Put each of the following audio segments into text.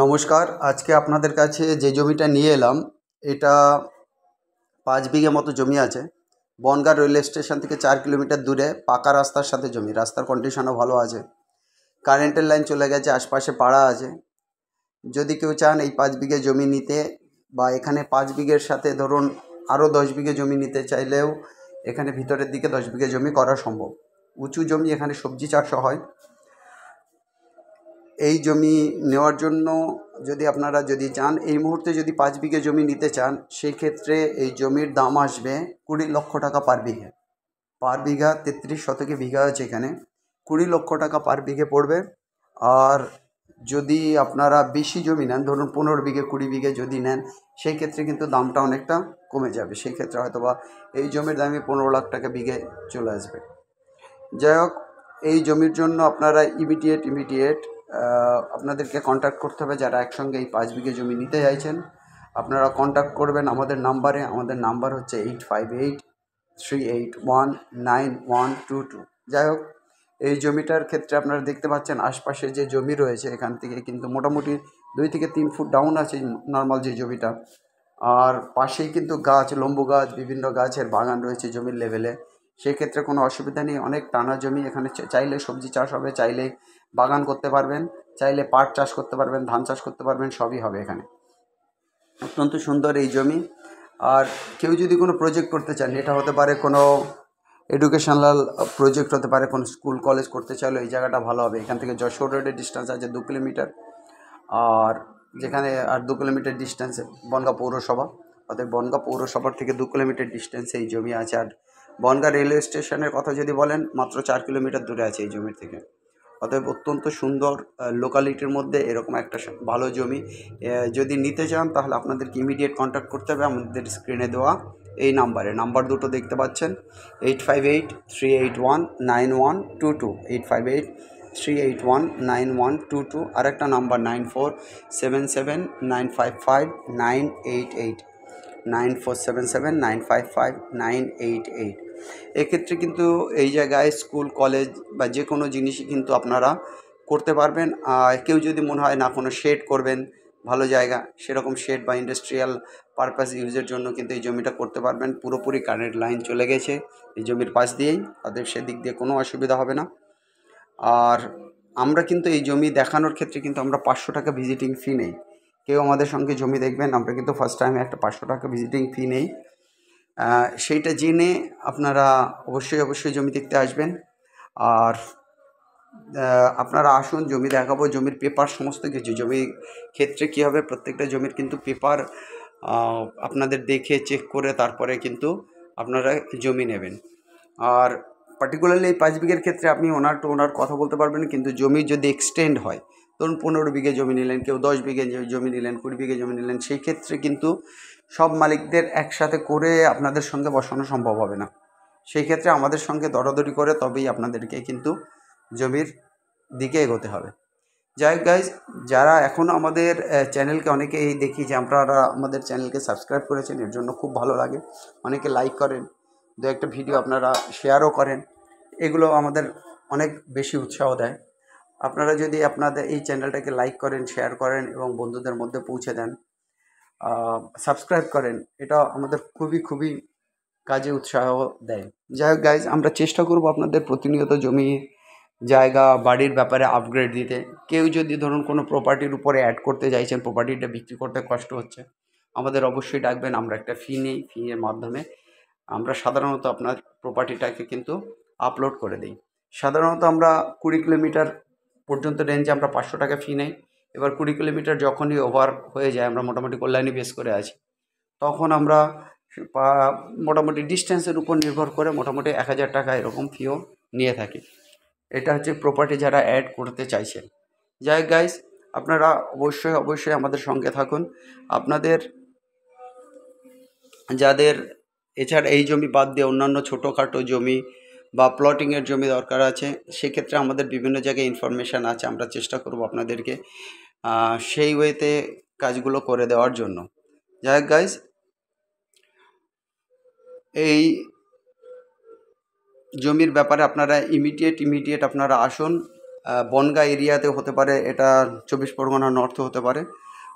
নমস্কার আজকে আপনাদের কাছে যে জমিটা নিয়ে এলাম এটা পাঁচ বিঘে মতো জমি আছে বনগাঁ রেলওয়ে স্টেশন থেকে চার কিলোমিটার দূরে পাকা রাস্তার সাথে জমি রাস্তার কন্ডিশনও ভালো আছে কারেন্টের লাইন চলে গেছে আশপাশে পাড়া আছে যদি কেউ চান এই পাঁচ বিঘে জমি নিতে বা এখানে পাঁচ বিঘের সাথে ধরুন আরও দশ বিঘে জমি নিতে চাইলেও এখানে ভিতরের দিকে দশ বিঘে জমি করা সম্ভব উঁচু জমি এখানে সবজি চাষও হয় এই জমি নেওয়ার জন্য যদি আপনারা যদি চান এই মুহূর্তে যদি পাঁচ বিঘে জমি নিতে চান সেই ক্ষেত্রে এই জমির দাম আসবে কুড়ি লক্ষ টাকা পার বিঘে পার বিঘা তেত্রিশ শতকে বিঘা আছে এখানে কুড়ি লক্ষ টাকা পার বিঘে পড়বে আর যদি আপনারা বেশি জমি নেন ধরুন পনেরো বিঘে কুড়ি বিঘে যদি নেন সেই ক্ষেত্রে কিন্তু দামটা অনেকটা কমে যাবে সেই ক্ষেত্রে হয়তো বা এই জমির দামে পনেরো লাখ টাকা বিঘে চলে আসবে যাই হোক এই জমির জন্য আপনারা ইমিডিয়েট ইমিডিয়েট আপনাদেরকে কন্ট্যাক্ট করতে হবে যারা একসঙ্গে এই পাঁচ বিঘে জমি নিতে চাইছেন আপনারা কন্ট্যাক্ট করবেন আমাদের নাম্বারে আমাদের নাম্বার হচ্ছে eight five eight three eight one nine one two two যাই হোক এই জমিটার ক্ষেত্রে আপনারা দেখতে পাচ্ছেন আশপাশে যে জমি রয়েছে এখান থেকে কিন্তু মোটামুটি দুই থেকে তিন ফুট ডাউন আছে নর্মাল যে জমিটা আর পাশেই কিন্তু গাছ লম্বু গাছ বিভিন্ন গাছের বাগান রয়েছে জমির লেভেলে সেক্ষেত্রে কোনো অসুবিধা নেই অনেক টানা জমি এখানে চাইলে সবজি চাষ হবে চাইলে বাগান করতে পারবেন চাইলে পাট চাষ করতে পারবেন ধান চাষ করতে পারবেন সবই হবে এখানে অত্যন্ত সুন্দর এই জমি আর কেউ যদি কোনো প্রজেক্ট করতে চান এটা হতে পারে কোনো এডুকেশনাল প্রজেক্ট হতে পারে কোনো স্কুল কলেজ করতে চাইলে এই জায়গাটা ভালো হবে এখান থেকে যশোর রোডের ডিস্টেন্স আছে দু কিলোমিটার আর যেখানে আর দু কিলোমিটার ডিস্টেন্সে বনগাঁ পৌরসভা অর্থাৎ বনগাঁ পৌরসভার থেকে দু কিলোমিটার ডিস্টেন্সে এই জমি আছে আর বনগা রেলওয়ে স্টেশনের কথা যদি বলেন মাত্র চার কিলোমিটার দূরে আছে এই জমির থেকে অতএব অত্যন্ত সুন্দর লোকালিটির মধ্যে এরকম একটা ভালো জমি যদি নিতে চান তাহলে আপনাদেরকে ইমিডিয়েট কন্ট্যাক্ট করতে হবে আমাদের স্ক্রিনে দেওয়া এই নাম্বারে নাম্বার দুটো দেখতে পাচ্ছেন eight five eight three eight one nine one two two eight five eight three eight one nine one two two একটা number nine four seven seven nine five five nine eight eight nine four seven seven nine five five nine eight eight এক্ষেত্রে কিন্তু এই জায়গায় school college বা যে কোনো জিনিসই কিন্তু আপনারা করতে পারবেন আর কেউ যদি মনে হয় না কোনো শেড করবেন ভালো জায়গা সেরকম শেড বা ইন্ডাস্ট্রিয়াল পারপাস ইউজের জন্য কিন্তু এই জমিটা করতে পারবেন পুরোপুরি কারেন্ট লাইন চলে গেছে এই জমির পাশ দিয়েই তাদের সেদিক দিয়ে কোনো অসুবিধা হবে না আর আমরা কিন্তু এই জমি দেখানোর ক্ষেত্রে কিন্তু আমরা পাঁচশো টাকা ভিজিটিং ফি নেই কেউ আমাদের সঙ্গে জমি দেখবেন আমরা কিন্তু ফার্স্ট টাইমে একটা পাঁচশো টাকা ভিজিটিং ফি নেই সেইটা জেনে আপনারা অবশ্যই অবশ্যই জমি দেখতে আসবেন আর আপনারা আসুন জমি দেখাবো জমির পেপার সমস্ত কিছু জমির ক্ষেত্রে কী হবে প্রত্যেকটা জমির কিন্তু পেপার আপনাদের দেখে চেক করে তারপরে কিন্তু আপনারা জমি নেবেন আর পার্টিকুলারলি এই পাঁচ বিঘের ক্ষেত্রে আপনি ওনার টু ওনার কথা বলতে পারবেন কিন্তু জমি যদি এক্সটেন্ড হয় ধরুন পনেরো বিঘে জমি নিলেন কেউ দশ বিঘে জমি নিলেন কুড়ি বিঘে জমি নিলেন সেই ক্ষেত্রে কিন্তু সব মালিকদের একসাথে করে আপনাদের সঙ্গে বসানো সম্ভব হবে না সেই ক্ষেত্রে আমাদের সঙ্গে দরাদরি করে তবেই আপনাদেরকে কিন্তু জমির দিকে এগোতে হবে যাই গাইজ যারা এখনও আমাদের চ্যানেলকে অনেকেই দেখি যে আপনারা আমাদের চ্যানেলকে সাবস্ক্রাইব করেছেন এর জন্য খুব ভালো লাগে অনেকে লাইক করেন দু একটা ভিডিও আপনারা শেয়ারও করেন এগুলো আমাদের অনেক বেশি উৎসাহ দেয় আপনারা যদি আপনাদের এই চ্যানেলটাকে লাইক করেন শেয়ার করেন এবং বন্ধুদের মধ্যে পৌঁছে দেন সাবস্ক্রাইব করেন এটা আমাদের খুবই খুবই কাজে উৎসাহ দেয় যাই হোক গাইজ আমরা চেষ্টা করব আপনাদের প্রতিনিয়ত জমি জায়গা বাড়ির ব্যাপারে আপগ্রেড দিতে কেউ যদি ধরুন কোনো প্রপার্টির উপরে অ্যাড করতে চাইছেন প্রপার্টিটা বিক্রি করতে কষ্ট হচ্ছে আমাদের অবশ্যই ডাকবেন আমরা একটা ফি নিই ফি এর মাধ্যমে আমরা সাধারণত আপনার প্রপার্টিটাকে কিন্তু আপলোড করে দিই সাধারণত আমরা কুড়ি কিলোমিটার পর্যন্ত রেঞ্জে আমরা পাঁচশো টাকা ফি নেই এবার কুড়ি কিলোমিটার যখনই ওভার হয়ে যায় আমরা মোটামুটি কল্যাণী বেস করে আছি তখন আমরা মোটামুটি ডিস্টেন্সের উপর নির্ভর করে মোটামুটি এক হাজার টাকা এরকম ফিও নিয়ে থাকি এটা হচ্ছে প্রপার্টি যারা অ্যাড করতে চাইছেন যাই গাইস আপনারা অবশ্যই অবশ্যই আমাদের সঙ্গে থাকুন আপনাদের যাদের এছাড়া এই জমি বাদ দিয়ে অন্যান্য ছোটোখাটো জমি বা প্লটিংয়ের জমি দরকার আছে সেক্ষেত্রে আমাদের বিভিন্ন জায়গায় ইনফরমেশান আছে আমরা চেষ্টা করব আপনাদেরকে সেই ওয়েতে কাজগুলো করে দেওয়ার জন্য যাই গাইজ এই জমির ব্যাপারে আপনারা ইমিডিয়েট ইমিডিয়েট আপনারা আসুন বনগা এরিয়াতে হতে পারে এটা চব্বিশ পরগনা নর্থ হতে পারে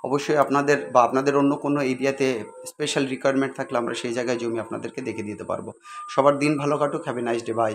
অবশ্যই আপনাদের বা আপনাদের অন্য কোনো এরিয়াতে স্পেশাল রিকোয়ারমেন্ট থাকলে আমরা সেই জায়গায় জমি আপনাদেরকে দেখে দিতে পারবো সবার দিন ভালো কাটুক হ্যাভি নাইস ডে বাই